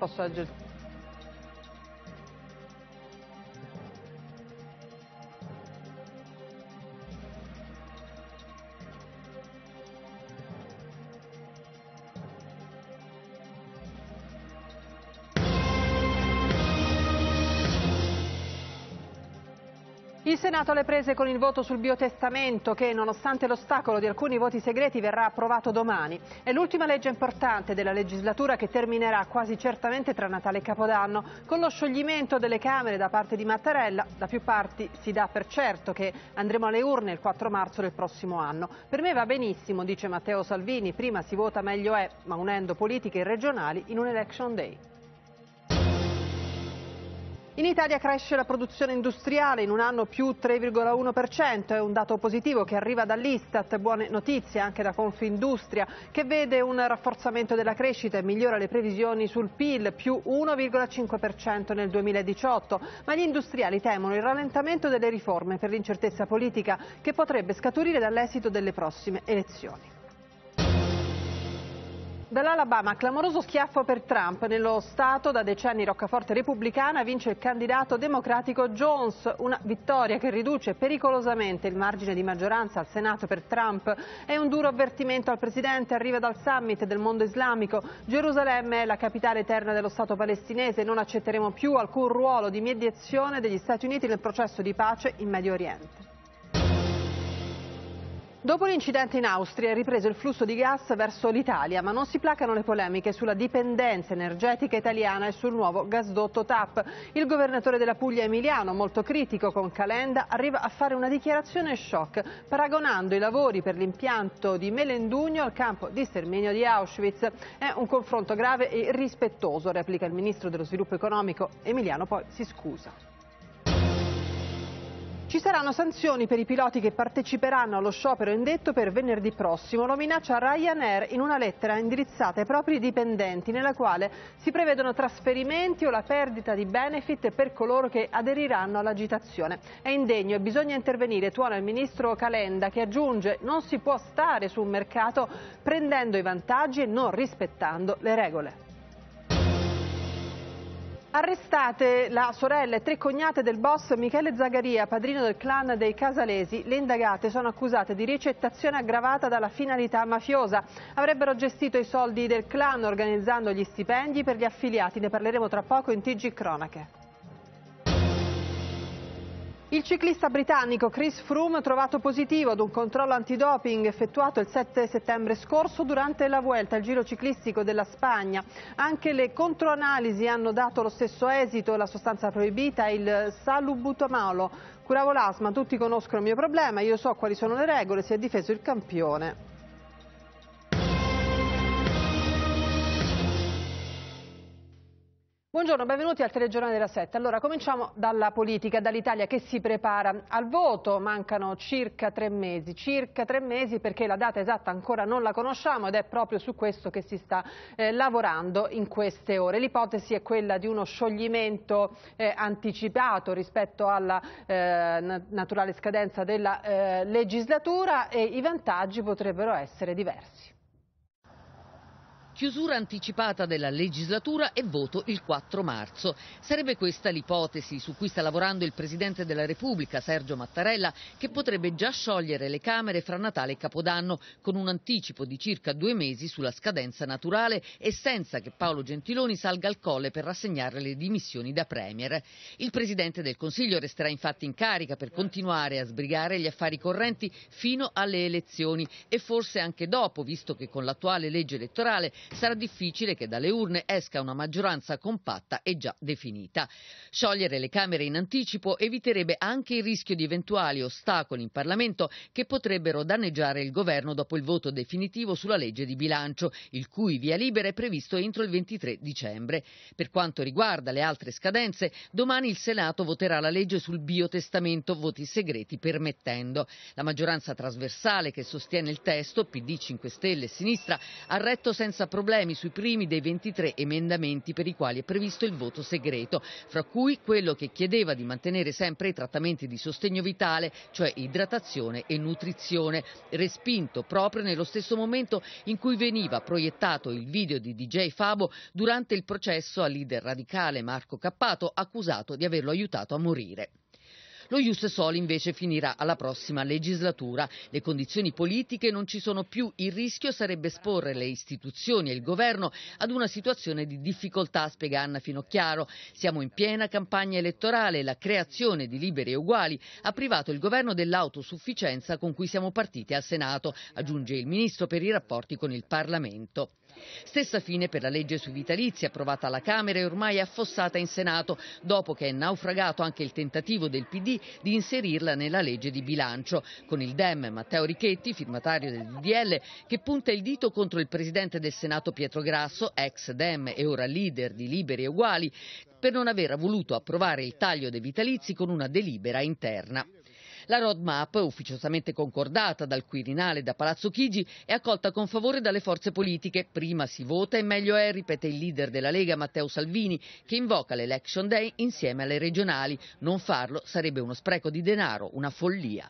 passaggio Il Senato le prese con il voto sul biotestamento che, nonostante l'ostacolo di alcuni voti segreti, verrà approvato domani. È l'ultima legge importante della legislatura che terminerà quasi certamente tra Natale e Capodanno. Con lo scioglimento delle Camere da parte di Mattarella, da più parti si dà per certo che andremo alle urne il 4 marzo del prossimo anno. Per me va benissimo, dice Matteo Salvini, prima si vota meglio è, ma unendo politiche regionali in un election day. In Italia cresce la produzione industriale in un anno più 3,1%, è un dato positivo che arriva dall'Istat, buone notizie anche da Confindustria che vede un rafforzamento della crescita e migliora le previsioni sul PIL più 1,5% nel 2018, ma gli industriali temono il rallentamento delle riforme per l'incertezza politica che potrebbe scaturire dall'esito delle prossime elezioni. Dall'Alabama, clamoroso schiaffo per Trump. Nello Stato, da decenni roccaforte repubblicana, vince il candidato democratico Jones. Una vittoria che riduce pericolosamente il margine di maggioranza al Senato per Trump. È un duro avvertimento al Presidente. Arriva dal summit del mondo islamico. Gerusalemme è la capitale eterna dello Stato palestinese. Non accetteremo più alcun ruolo di mediazione degli Stati Uniti nel processo di pace in Medio Oriente. Dopo l'incidente in Austria è ripreso il flusso di gas verso l'Italia, ma non si placano le polemiche sulla dipendenza energetica italiana e sul nuovo gasdotto TAP. Il governatore della Puglia Emiliano, molto critico con Calenda, arriva a fare una dichiarazione shock, paragonando i lavori per l'impianto di Melendugno al campo di sterminio di Auschwitz. È un confronto grave e rispettoso, replica il ministro dello sviluppo economico. Emiliano poi si scusa. Ci saranno sanzioni per i piloti che parteciperanno allo sciopero indetto per venerdì prossimo. Lo minaccia Ryanair in una lettera indirizzata ai propri dipendenti, nella quale si prevedono trasferimenti o la perdita di benefit per coloro che aderiranno all'agitazione. È indegno e bisogna intervenire, tuona il ministro Calenda, che aggiunge non si può stare su un mercato prendendo i vantaggi e non rispettando le regole. Arrestate la sorella e tre cognate del boss Michele Zagaria, padrino del clan dei Casalesi. Le indagate sono accusate di ricettazione aggravata dalla finalità mafiosa. Avrebbero gestito i soldi del clan organizzando gli stipendi per gli affiliati. Ne parleremo tra poco in TG Cronache. Il ciclista britannico Chris Froome trovato positivo ad un controllo antidoping effettuato il 7 settembre scorso durante la Vuelta al giro ciclistico della Spagna. Anche le controanalisi hanno dato lo stesso esito, la sostanza proibita è il salubutamolo. Curavo l'asma, tutti conoscono il mio problema, io so quali sono le regole, si è difeso il campione. Buongiorno, benvenuti al telegiornale della 7. Allora, cominciamo dalla politica, dall'Italia che si prepara al voto. Mancano circa tre mesi, circa tre mesi perché la data esatta ancora non la conosciamo ed è proprio su questo che si sta eh, lavorando in queste ore. L'ipotesi è quella di uno scioglimento eh, anticipato rispetto alla eh, naturale scadenza della eh, legislatura e i vantaggi potrebbero essere diversi chiusura anticipata della legislatura e voto il 4 marzo. Sarebbe questa l'ipotesi su cui sta lavorando il Presidente della Repubblica, Sergio Mattarella, che potrebbe già sciogliere le Camere fra Natale e Capodanno, con un anticipo di circa due mesi sulla scadenza naturale e senza che Paolo Gentiloni salga al colle per rassegnare le dimissioni da Premier. Il Presidente del Consiglio resterà infatti in carica per continuare a sbrigare gli affari correnti fino alle elezioni e forse anche dopo, visto che con l'attuale legge elettorale sarà difficile che dalle urne esca una maggioranza compatta e già definita. Sciogliere le Camere in anticipo eviterebbe anche il rischio di eventuali ostacoli in Parlamento che potrebbero danneggiare il governo dopo il voto definitivo sulla legge di bilancio, il cui via libera è previsto entro il 23 dicembre. Per quanto riguarda le altre scadenze, domani il Senato voterà la legge sul biotestamento, voti segreti permettendo. La maggioranza trasversale che sostiene il testo, PD, 5 Stelle e Sinistra, ha retto senza problemi problemi sui primi dei 23 emendamenti per i quali è previsto il voto segreto, fra cui quello che chiedeva di mantenere sempre i trattamenti di sostegno vitale, cioè idratazione e nutrizione, respinto proprio nello stesso momento in cui veniva proiettato il video di DJ Fabo durante il processo al leader radicale Marco Cappato, accusato di averlo aiutato a morire. Lo Ius Soli invece finirà alla prossima legislatura. Le condizioni politiche non ci sono più, il rischio sarebbe esporre le istituzioni e il governo ad una situazione di difficoltà, spiega Anna Finocchiaro. Siamo in piena campagna elettorale, la creazione di liberi e uguali ha privato il governo dell'autosufficienza con cui siamo partiti al Senato, aggiunge il ministro per i rapporti con il Parlamento. Stessa fine per la legge sui vitalizi approvata alla Camera e ormai affossata in Senato dopo che è naufragato anche il tentativo del PD di inserirla nella legge di bilancio. Con il DEM Matteo Richetti, firmatario del DDL, che punta il dito contro il presidente del Senato Pietro Grasso, ex DEM e ora leader di Liberi e Uguali, per non aver voluto approvare il taglio dei vitalizi con una delibera interna. La roadmap, ufficiosamente concordata dal Quirinale e da Palazzo Chigi, è accolta con favore dalle forze politiche. Prima si vota e meglio è, ripete il leader della Lega Matteo Salvini, che invoca l'Election Day insieme alle regionali. Non farlo sarebbe uno spreco di denaro, una follia.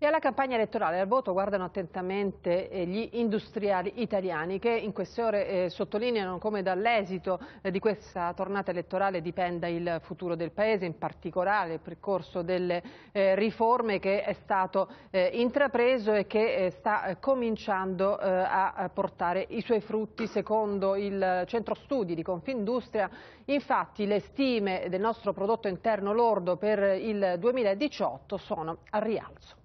E alla campagna elettorale al voto guardano attentamente eh, gli industriali italiani che in queste ore eh, sottolineano come dall'esito eh, di questa tornata elettorale dipenda il futuro del Paese, in particolare il percorso delle eh, riforme che è stato eh, intrapreso e che eh, sta cominciando a portare i suoi frutti secondo il centro studi di Confindustria. Infatti le stime del nostro prodotto interno lordo per il 2018 sono a rialzo.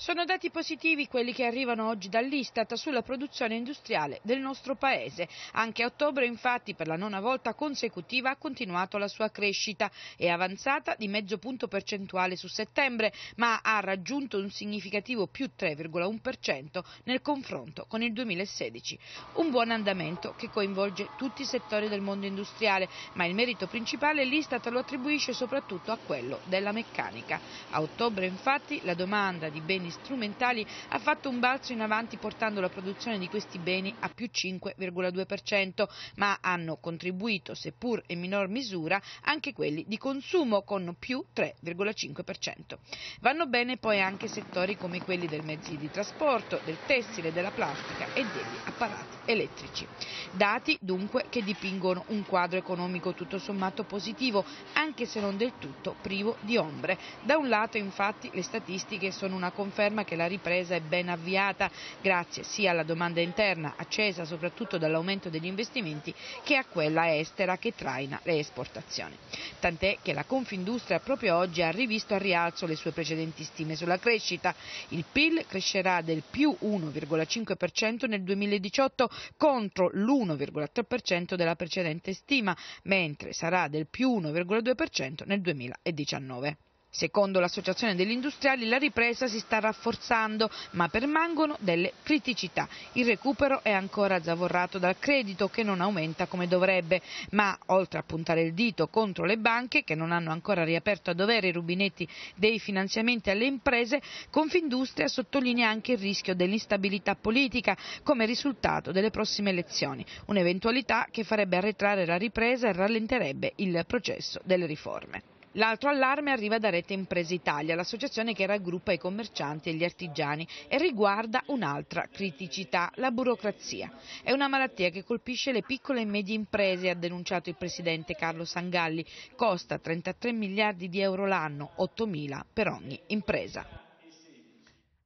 Sono dati positivi quelli che arrivano oggi dall'Istat sulla produzione industriale del nostro paese. Anche a ottobre infatti per la nona volta consecutiva ha continuato la sua crescita, è avanzata di mezzo punto percentuale su settembre, ma ha raggiunto un significativo più 3,1% nel confronto con il 2016. Un buon andamento che coinvolge tutti i settori del mondo industriale, ma il merito principale l'Istat lo attribuisce soprattutto a quello della meccanica. A ottobre infatti la domanda di beni strumentali ha fatto un balzo in avanti portando la produzione di questi beni a più 5,2%, ma hanno contribuito, seppur in minor misura, anche quelli di consumo con più 3,5%. Vanno bene poi anche settori come quelli del mezzi di trasporto, del tessile, della plastica e degli apparati elettrici. Dati dunque che dipingono un quadro economico tutto sommato positivo, anche se non del tutto privo di ombre. Da un lato infatti le statistiche sono una conferenza conferma che la ripresa è ben avviata grazie sia alla domanda interna, accesa soprattutto dall'aumento degli investimenti, che a quella estera che traina le esportazioni. Tant'è che la Confindustria proprio oggi ha rivisto al rialzo le sue precedenti stime sulla crescita. Il PIL crescerà del più 1,5% nel 2018 contro l'1,3% della precedente stima, mentre sarà del più 1,2% nel 2019. Secondo l'Associazione degli Industriali la ripresa si sta rafforzando, ma permangono delle criticità. Il recupero è ancora zavorrato dal credito che non aumenta come dovrebbe, ma oltre a puntare il dito contro le banche che non hanno ancora riaperto a dovere i rubinetti dei finanziamenti alle imprese, Confindustria sottolinea anche il rischio dell'instabilità politica come risultato delle prossime elezioni, un'eventualità che farebbe arretrare la ripresa e rallenterebbe il processo delle riforme. L'altro allarme arriva da Rete Impresa Italia, l'associazione che raggruppa i commercianti e gli artigiani e riguarda un'altra criticità, la burocrazia. È una malattia che colpisce le piccole e medie imprese, ha denunciato il presidente Carlo Sangalli, costa 33 miliardi di euro l'anno, 8 mila per ogni impresa.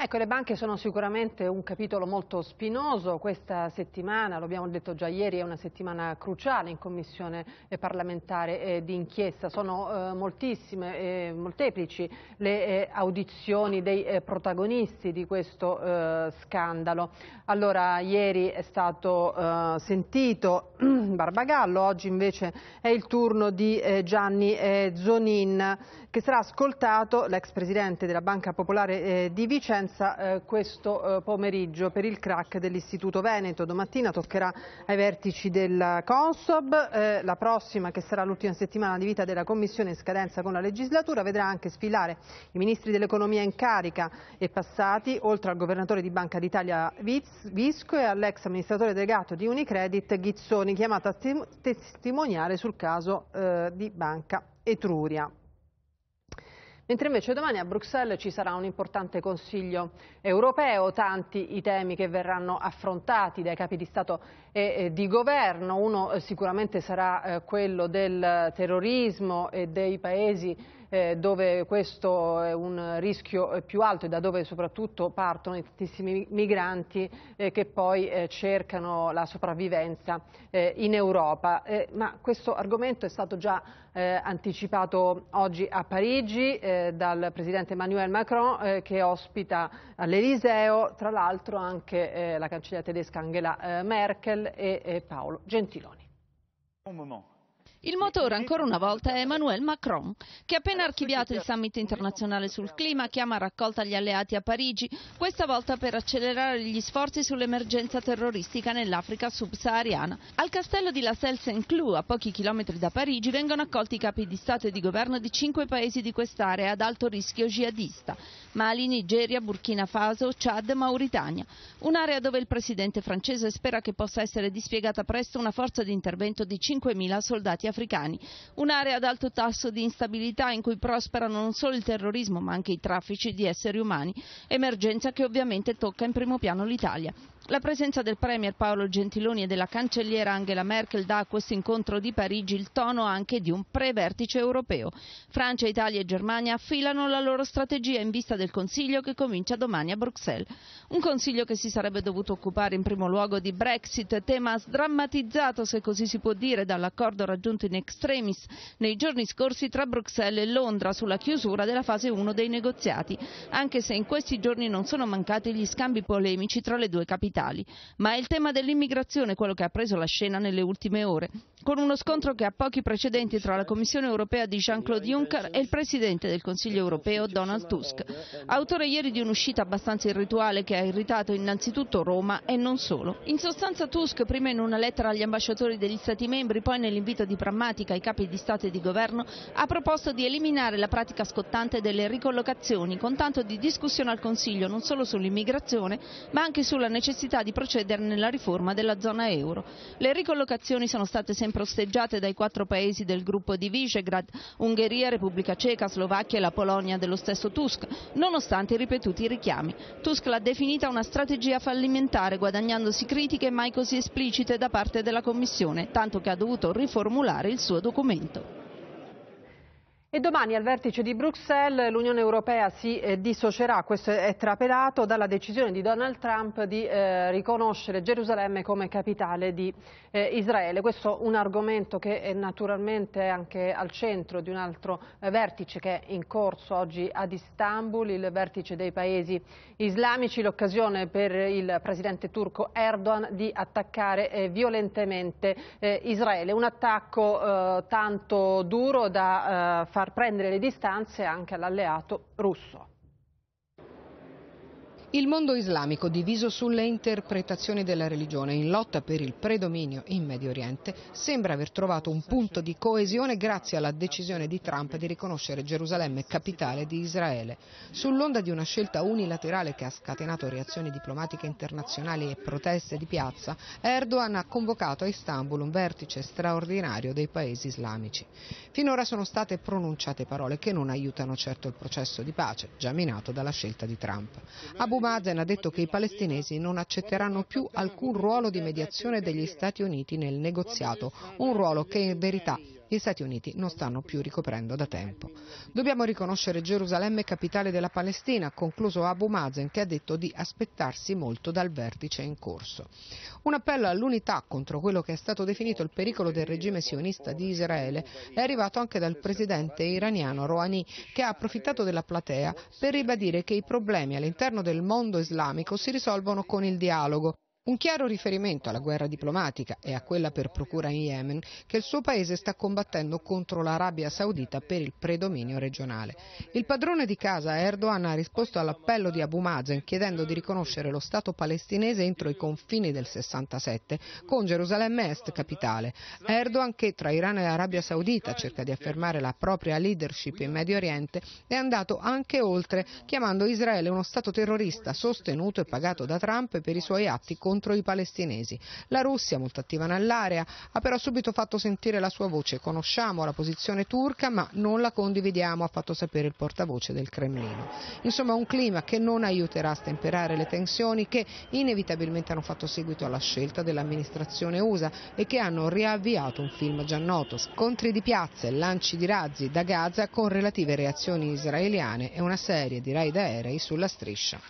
Ecco, le banche sono sicuramente un capitolo molto spinoso questa settimana, lo abbiamo detto già ieri, è una settimana cruciale in commissione eh, parlamentare eh, di inchiesta. sono eh, moltissime, molteplici le audizioni dei protagonisti di questo scandalo. Allora, ieri è stato sentito Barbagallo, oggi invece è il turno di Gianni Zonin, che sarà ascoltato, l'ex presidente della Banca Popolare di Vicenza, Vicenza eh, questo eh, pomeriggio per il crack dell'Istituto Veneto. Domattina toccherà ai vertici del Consob. Eh, la prossima, che sarà l'ultima settimana di vita della Commissione in scadenza con la legislatura, vedrà anche sfilare i ministri dell'economia in carica e passati, oltre al governatore di Banca d'Italia Visco e all'ex amministratore delegato di Unicredit Ghizzoni, chiamato a testimoniare sul caso di Banca Etruria. Mentre invece domani a Bruxelles ci sarà un importante Consiglio europeo, tanti i temi che verranno affrontati dai capi di Stato e di governo, uno eh, sicuramente sarà eh, quello del terrorismo e dei paesi eh, dove questo è un rischio eh, più alto e da dove soprattutto partono i tantissimi migranti eh, che poi eh, cercano la sopravvivenza eh, in Europa. Eh, ma questo argomento è stato già anticipato oggi a Parigi dal Presidente Emmanuel Macron che ospita all'Eliseo, tra l'altro anche la cancelliera tedesca Angela Merkel e Paolo Gentiloni. Un momento. Il motore ancora una volta è Emmanuel Macron, che appena archiviato il summit internazionale sul clima chiama a raccolta gli alleati a Parigi, questa volta per accelerare gli sforzi sull'emergenza terroristica nell'Africa subsahariana. Al castello di La Selle Saint-Cloud, a pochi chilometri da Parigi, vengono accolti i capi di Stato e di governo di cinque paesi di quest'area ad alto rischio jihadista, Mali, Nigeria, Burkina Faso, Chad, Mauritania. Un'area dove il presidente francese spera che possa essere dispiegata presto una forza di intervento di 5.000 soldati africani africani. Un'area ad alto tasso di instabilità in cui prosperano non solo il terrorismo ma anche i traffici di esseri umani, emergenza che ovviamente tocca in primo piano l'Italia. La presenza del Premier Paolo Gentiloni e della cancelliera Angela Merkel dà a questo incontro di Parigi il tono anche di un pre-vertice europeo. Francia, Italia e Germania affilano la loro strategia in vista del Consiglio che comincia domani a Bruxelles. Un Consiglio che si sarebbe dovuto occupare in primo luogo di Brexit, tema sdrammatizzato, se così si può dire, dall'accordo raggiunto approdato in extremis nei giorni scorsi tra Bruxelles e Londra sulla chiusura della fase 1 dei negoziati, anche se in questi giorni non sono mancati gli scambi polemici tra le due capitali. Ma è il tema dell'immigrazione quello che ha preso la scena nelle ultime ore, con uno scontro che ha pochi precedenti tra la Commissione europea di Jean-Claude Juncker e il Presidente del Consiglio europeo Donald Tusk, autore ieri di un'uscita abbastanza irrituale che ha irritato innanzitutto Roma e non solo. In sostanza Tusk, prima in una lettera agli ambasciatori degli Stati membri, poi nell'invito di Pramaggiore, programmatica ai capi di Stato e di Governo ha proposto di eliminare la pratica scottante delle ricollocazioni con tanto di discussione al Consiglio non solo sull'immigrazione ma anche sulla necessità di procedere nella riforma della zona euro. Le ricollocazioni sono state sempre osteggiate dai quattro paesi del gruppo di Visegrad, Ungheria, Repubblica Ceca, Slovacchia e la Polonia dello stesso Tusk, nonostante i ripetuti richiami. Tusk l'ha definita una strategia fallimentare guadagnandosi critiche mai così esplicite da parte della Commissione, tanto che ha dovuto riformulare presentare il suo documento. E domani al vertice di Bruxelles l'Unione Europea si eh, dissocierà, questo è trapelato, dalla decisione di Donald Trump di eh, riconoscere Gerusalemme come capitale di eh, Israele. Questo è un argomento che è naturalmente anche al centro di un altro eh, vertice che è in corso oggi ad Istanbul, il vertice dei paesi islamici, l'occasione per il presidente turco Erdogan di attaccare eh, violentemente eh, Israele. Un attacco tanto duro da far far prendere le distanze anche all'alleato russo. Il mondo islamico, diviso sulle interpretazioni della religione in lotta per il predominio in Medio Oriente, sembra aver trovato un punto di coesione grazie alla decisione di Trump di riconoscere Gerusalemme capitale di Israele. Sull'onda di una scelta unilaterale che ha scatenato reazioni diplomatiche internazionali e proteste di piazza, Erdogan ha convocato a Istanbul un vertice straordinario dei paesi islamici. Finora sono state pronunciate parole che non aiutano certo il processo di pace, già minato dalla scelta di Trump. Abu Mazen ha detto che i palestinesi non accetteranno più alcun ruolo di mediazione degli Stati Uniti nel negoziato, un ruolo che in verità gli Stati Uniti non stanno più ricoprendo da tempo. Dobbiamo riconoscere Gerusalemme capitale della Palestina, ha concluso Abu Mazen che ha detto di aspettarsi molto dal vertice in corso. Un appello all'unità contro quello che è stato definito il pericolo del regime sionista di Israele è arrivato anche dal presidente iraniano Rouhani che ha approfittato della platea per ribadire che i problemi all'interno del mondo islamico si risolvono con il dialogo un chiaro riferimento alla guerra diplomatica e a quella per procura in Yemen che il suo paese sta combattendo contro l'Arabia Saudita per il predominio regionale. Il padrone di casa Erdogan ha risposto all'appello di Abu Mazen chiedendo di riconoscere lo Stato palestinese entro i confini del 67 con Gerusalemme Est capitale. Erdogan che tra Iran e Arabia Saudita cerca di affermare la propria leadership in Medio Oriente è andato anche oltre chiamando Israele uno Stato terrorista sostenuto e pagato da Trump per i suoi atti contro contro i palestinesi. La Russia, molto attiva nell'area, ha però subito fatto sentire la sua voce. Conosciamo la posizione turca ma non la condividiamo, ha fatto sapere il portavoce del Cremlino. Insomma un clima che non aiuterà a stemperare le tensioni che inevitabilmente hanno fatto seguito alla scelta dell'amministrazione USA e che hanno riavviato un film già noto. Scontri di piazze, lanci di razzi da Gaza con relative reazioni israeliane e una serie di raid aerei sulla striscia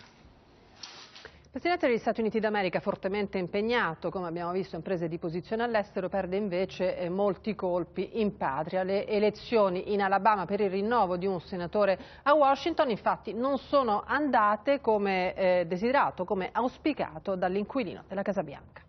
presidente degli Stati Uniti d'America, fortemente impegnato, come abbiamo visto, in prese di posizione all'estero, perde invece eh, molti colpi in patria. Le elezioni in Alabama per il rinnovo di un senatore a Washington, infatti, non sono andate come eh, desiderato, come auspicato dall'inquilino della Casa Bianca.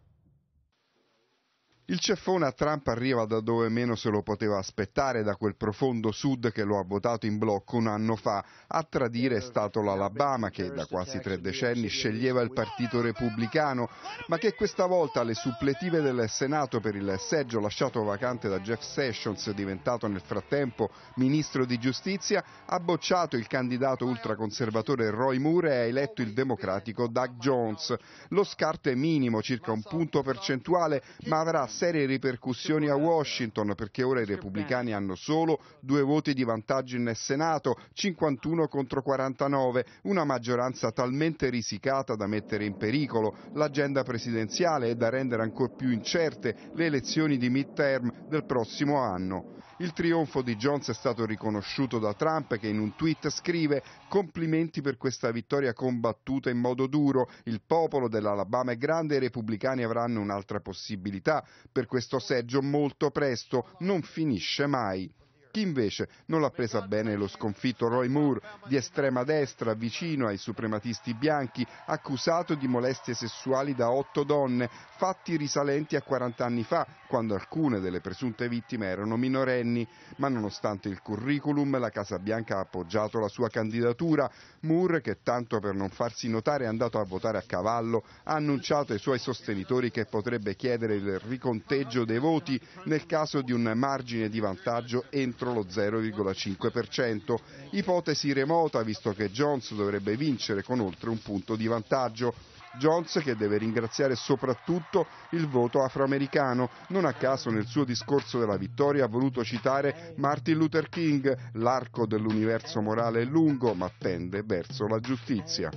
Il ceffone a Trump arriva da dove meno se lo poteva aspettare, da quel profondo sud che lo ha votato in blocco un anno fa. A tradire è stato l'Alabama, che da quasi tre decenni sceglieva il partito repubblicano, ma che questa volta alle suppletive del Senato per il seggio lasciato vacante da Jeff Sessions, diventato nel frattempo ministro di giustizia, ha bocciato il candidato ultraconservatore Roy Moore e ha eletto il democratico Doug Jones. Lo scarto è minimo, circa un punto percentuale, ma avrà serie ripercussioni a Washington perché ora i repubblicani hanno solo due voti di vantaggio nel Senato, 51 contro 49, una maggioranza talmente risicata da mettere in pericolo l'agenda presidenziale e da rendere ancora più incerte le elezioni di midterm del prossimo anno. Il trionfo di Jones è stato riconosciuto da Trump che in un tweet scrive complimenti per questa vittoria combattuta in modo duro, il popolo dell'Alabama è grande e i repubblicani avranno un'altra possibilità per questo seggio molto presto, non finisce mai. Chi invece non l'ha presa bene lo sconfitto Roy Moore, di estrema destra, vicino ai suprematisti bianchi, accusato di molestie sessuali da otto donne, fatti risalenti a 40 anni fa, quando alcune delle presunte vittime erano minorenni. Ma nonostante il curriculum, la Casa Bianca ha appoggiato la sua candidatura. Moore, che tanto per non farsi notare è andato a votare a cavallo, ha annunciato ai suoi sostenitori che potrebbe chiedere il riconteggio dei voti nel caso di un margine di vantaggio entro contro lo 0,5%, ipotesi remota visto che Jones dovrebbe vincere con oltre un punto di vantaggio. Jones che deve ringraziare soprattutto il voto afroamericano. Non a caso nel suo discorso della vittoria ha voluto citare Martin Luther King, l'arco dell'universo morale è lungo ma tende verso la giustizia.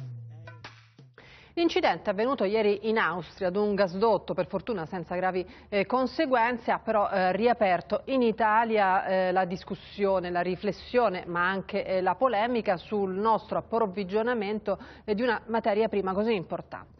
L'incidente è avvenuto ieri in Austria ad un gasdotto, per fortuna senza gravi eh, conseguenze, ha però eh, riaperto in Italia eh, la discussione, la riflessione, ma anche eh, la polemica sul nostro approvvigionamento eh, di una materia prima così importante.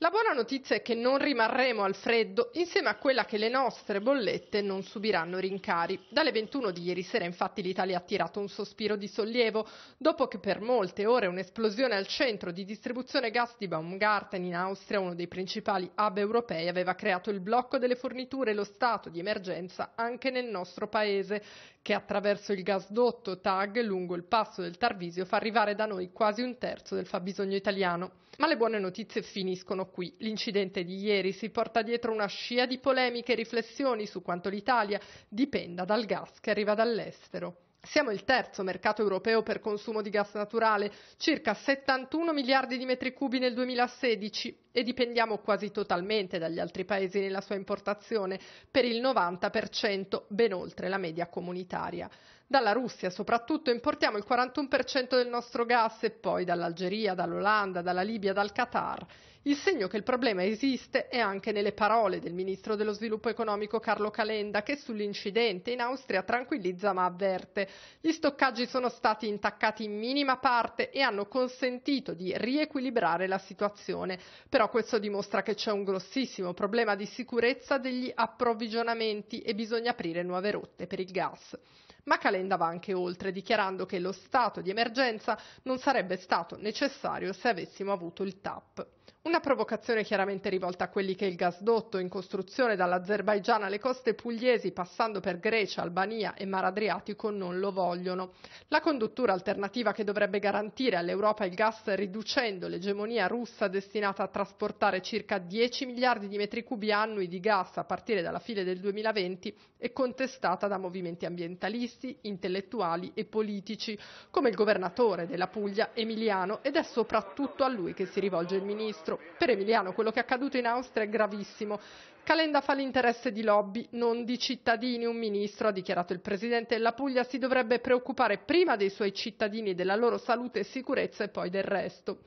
La buona notizia è che non rimarremo al freddo, insieme a quella che le nostre bollette non subiranno rincari. Dalle 21 di ieri sera infatti l'Italia ha tirato un sospiro di sollievo, dopo che per molte ore un'esplosione al centro di distribuzione gas di Baumgarten in Austria, uno dei principali hub europei, aveva creato il blocco delle forniture e lo stato di emergenza anche nel nostro paese, che attraverso il gasdotto TAG lungo il passo del Tarvisio fa arrivare da noi quasi un terzo del fabbisogno italiano. Ma le buone notizie finiscono qui. L'incidente di ieri si porta dietro una scia di polemiche e riflessioni su quanto l'Italia dipenda dal gas che arriva dall'estero. Siamo il terzo mercato europeo per consumo di gas naturale, circa 71 miliardi di metri cubi nel 2016 e dipendiamo quasi totalmente dagli altri paesi nella sua importazione, per il 90%, ben oltre la media comunitaria. Dalla Russia soprattutto importiamo il 41% del nostro gas e poi dall'Algeria, dall'Olanda, dalla Libia, dal Qatar. Il segno che il problema esiste è anche nelle parole del ministro dello sviluppo economico Carlo Calenda che sull'incidente in Austria tranquillizza ma avverte. Gli stoccaggi sono stati intaccati in minima parte e hanno consentito di riequilibrare la situazione. Però questo dimostra che c'è un grossissimo problema di sicurezza degli approvvigionamenti e bisogna aprire nuove rotte per il gas ma Calenda va anche oltre, dichiarando che lo stato di emergenza non sarebbe stato necessario se avessimo avuto il TAP. Una provocazione chiaramente rivolta a quelli che il gasdotto in costruzione dall'Azerbaigian alle coste pugliesi, passando per Grecia, Albania e Mar Adriatico, non lo vogliono. La conduttura alternativa che dovrebbe garantire all'Europa il gas riducendo l'egemonia russa destinata a trasportare circa 10 miliardi di metri cubi annui di gas a partire dalla fine del 2020 è contestata da movimenti ambientalisti, intellettuali e politici, come il governatore della Puglia, Emiliano, ed è soprattutto a lui che si rivolge il ministro vero. Per Emiliano quello che è accaduto in Austria è gravissimo. Calenda fa l'interesse di lobby, non di cittadini. Un ministro, ha dichiarato il presidente della Puglia, si dovrebbe preoccupare prima dei suoi cittadini, della loro salute e sicurezza e poi del resto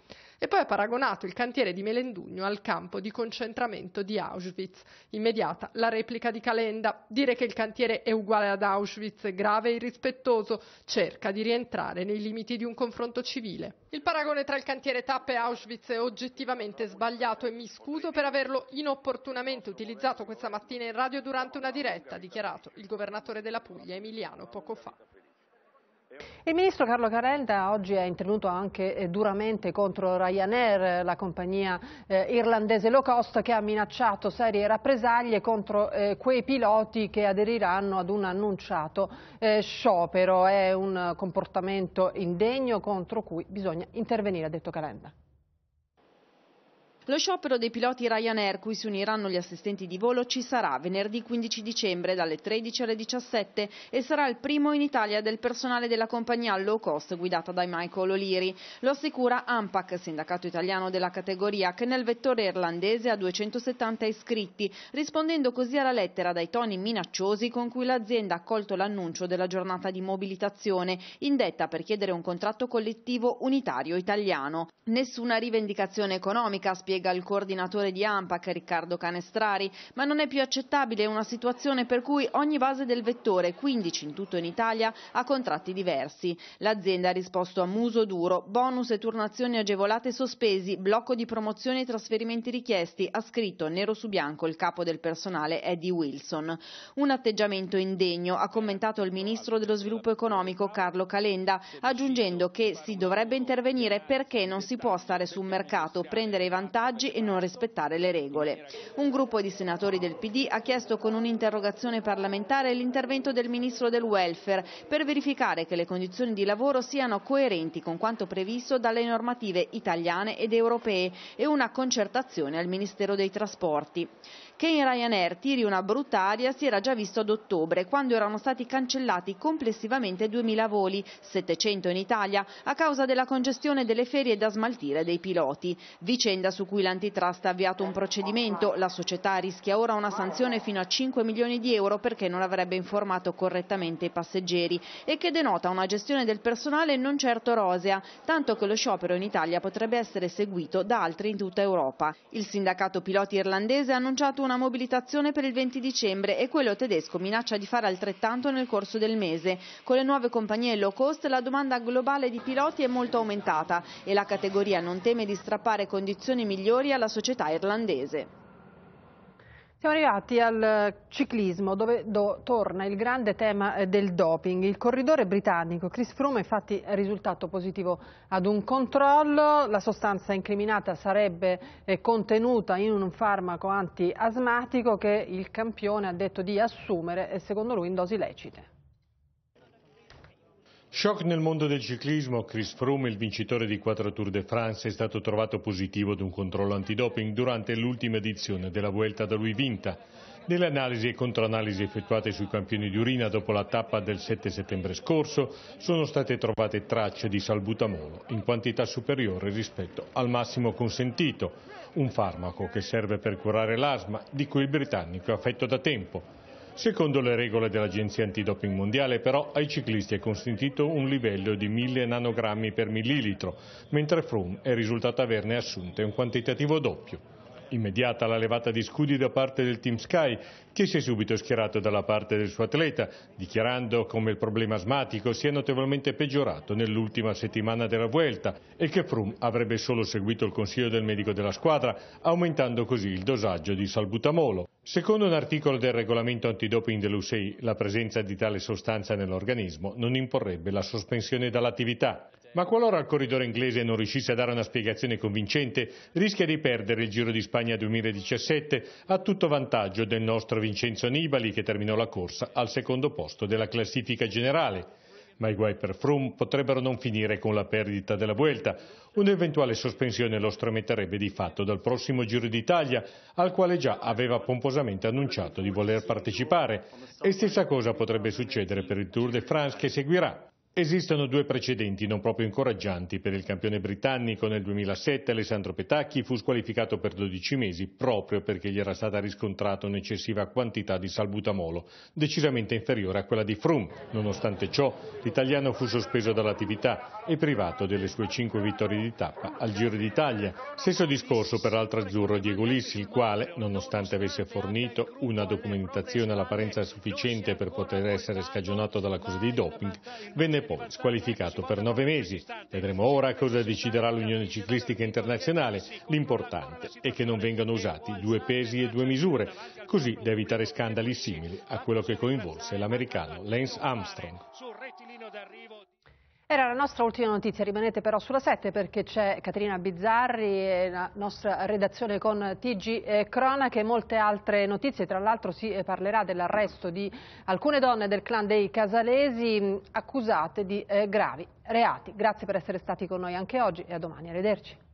e poi ha paragonato il cantiere di Melendugno al campo di concentramento di Auschwitz. Immediata la replica di Calenda. Dire che il cantiere è uguale ad Auschwitz è grave e irrispettoso, cerca di rientrare nei limiti di un confronto civile. Il paragone tra il cantiere TAP e Auschwitz è oggettivamente sbagliato e mi scuso per averlo inopportunamente utilizzato questa mattina in radio durante una diretta, ha dichiarato il governatore della Puglia Emiliano poco fa. Il ministro Carlo Carenda oggi è intervenuto anche eh, duramente contro Ryanair, eh, la compagnia eh, irlandese low cost che ha minacciato serie rappresaglie contro quei piloti che aderiranno ad un annunciato sciopero. È un comportamento indegno contro cui bisogna intervenire, ha detto Carenda. Lo sciopero dei piloti Ryanair, cui si uniranno gli assistenti di volo, ci sarà venerdì 15 dicembre dalle 13 alle 17 e sarà il primo in Italia del personale della compagnia low cost guidata da Michael O'Leary. Lo assicura AMPAC, sindacato italiano della categoria, che nel vettore irlandese ha 270 iscritti, rispondendo così alla lettera dai toni minacciosi con cui l'azienda ha colto l'annuncio della giornata di mobilitazione, indetta per chiedere un contratto collettivo unitario italiano. Nessuna rivendicazione economica, spiega spiega il coordinatore di AMPAC Riccardo Canestrari, ma non è più accettabile una situazione per cui ogni base del vettore, 15 in tutto in Italia, ha contratti diversi. L'azienda ha risposto a muso duro, bonus e turnazioni agevolate sospesi, blocco di promozioni e trasferimenti richiesti, ha scritto nero su bianco il capo del personale Eddie Wilson. Un atteggiamento indegno, ha commentato il ministro dello sviluppo economico Carlo Calenda, aggiungendo che si dovrebbe intervenire perché non si può stare su un mercato, prendere i vantaggi sondaggi e non rispettare le regole. Un gruppo di senatori del PD ha chiesto con un'interrogazione parlamentare l'intervento del Ministro del Welfare per verificare che le condizioni di lavoro siano coerenti con quanto previsto dalle normative italiane ed europee e una concertazione al Ministero dei Trasporti. Che in Ryanair tiri una brutta aria si era già visto ad ottobre, quando erano stati cancellati complessivamente 2.000 voli, 700 in Italia, a causa della congestione delle ferie da smaltire dei piloti. Vicenda su cui l'antitrust ha avviato un procedimento. La società rischia ora una sanzione fino a 5 milioni di euro perché non avrebbe informato correttamente i passeggeri e che denota una gestione del personale non certo rosea, tanto che lo sciopero in Italia potrebbe essere seguito da altri in tutta Europa. Il sindacato piloti irlandese ha annunciato una mobilitazione per il 20 dicembre e quello tedesco minaccia di fare altrettanto nel corso del mese. Con le nuove compagnie low cost la domanda globale di piloti è molto aumentata e la categoria non teme di strappare condizioni migliori migliori alla società irlandese. Siamo arrivati al eh, ciclismo dove do, torna il grande tema eh, del doping. Il corridore britannico Chris Froome infatti è risultato positivo ad un controllo, la sostanza incriminata sarebbe eh, contenuta in un farmaco antiasmatico che il campione ha detto di assumere e secondo lui in dosi lecite. Shock nel mondo del ciclismo, Chris Froome, il vincitore di quattro Tour de France, è stato trovato positivo ad un controllo antidoping durante l'ultima edizione della Vuelta da lui vinta. Nelle analisi e controanalisi effettuate sui campioni di urina dopo la tappa del 7 settembre scorso sono state trovate tracce di salbutamolo in quantità superiore rispetto al massimo consentito, un farmaco che serve per curare l'asma di cui il britannico è affetto da tempo. Secondo le regole dell'Agenzia Antidoping Mondiale, però, ai ciclisti è consentito un livello di 1000 nanogrammi per millilitro, mentre Froome è risultato averne assunte un quantitativo doppio. Immediata la levata di scudi da parte del Team Sky, che si è subito schierato dalla parte del suo atleta, dichiarando come il problema asmatico sia notevolmente peggiorato nell'ultima settimana della Vuelta e che Froome avrebbe solo seguito il consiglio del medico della squadra, aumentando così il dosaggio di salbutamolo. Secondo un articolo del regolamento antidoping dell'USEI, la presenza di tale sostanza nell'organismo non imporrebbe la sospensione dall'attività. Ma qualora il corridore inglese non riuscisse a dare una spiegazione convincente, rischia di perdere il Giro di Spagna 2017 a tutto vantaggio del nostro Vincenzo Nibali che terminò la corsa al secondo posto della classifica generale. Ma i guai per Froome potrebbero non finire con la perdita della Vuelta. Un'eventuale sospensione lo strametterebbe di fatto dal prossimo Giro d'Italia, al quale già aveva pomposamente annunciato di voler partecipare. E stessa cosa potrebbe succedere per il Tour de France che seguirà. Esistono due precedenti non proprio incoraggianti per il campione britannico. Nel 2007 Alessandro Petacchi fu squalificato per 12 mesi proprio perché gli era stata riscontrata un'eccessiva quantità di salbutamolo, decisamente inferiore a quella di Frum. Nonostante ciò, l'italiano fu sospeso dall'attività e privato delle sue cinque vittorie di tappa al Giro d'Italia. Stesso discorso per l'altro azzurro Diego Lissi, il quale, nonostante avesse fornito una documentazione all'apparenza sufficiente per poter essere scagionato dalla cosa di doping, venne tempo, squalificato per nove mesi. Vedremo ora cosa deciderà l'Unione Ciclistica Internazionale. L'importante è che non vengano usati due pesi e due misure, così da evitare scandali simili a quello che coinvolse l'americano Lance Armstrong. Era la nostra ultima notizia, rimanete però sulla 7 perché c'è Caterina Bizzarri, la nostra redazione con TG eh, Cronache e molte altre notizie, tra l'altro si eh, parlerà dell'arresto di alcune donne del clan dei Casalesi mm, accusate di eh, gravi reati. Grazie per essere stati con noi anche oggi e a domani, arrivederci.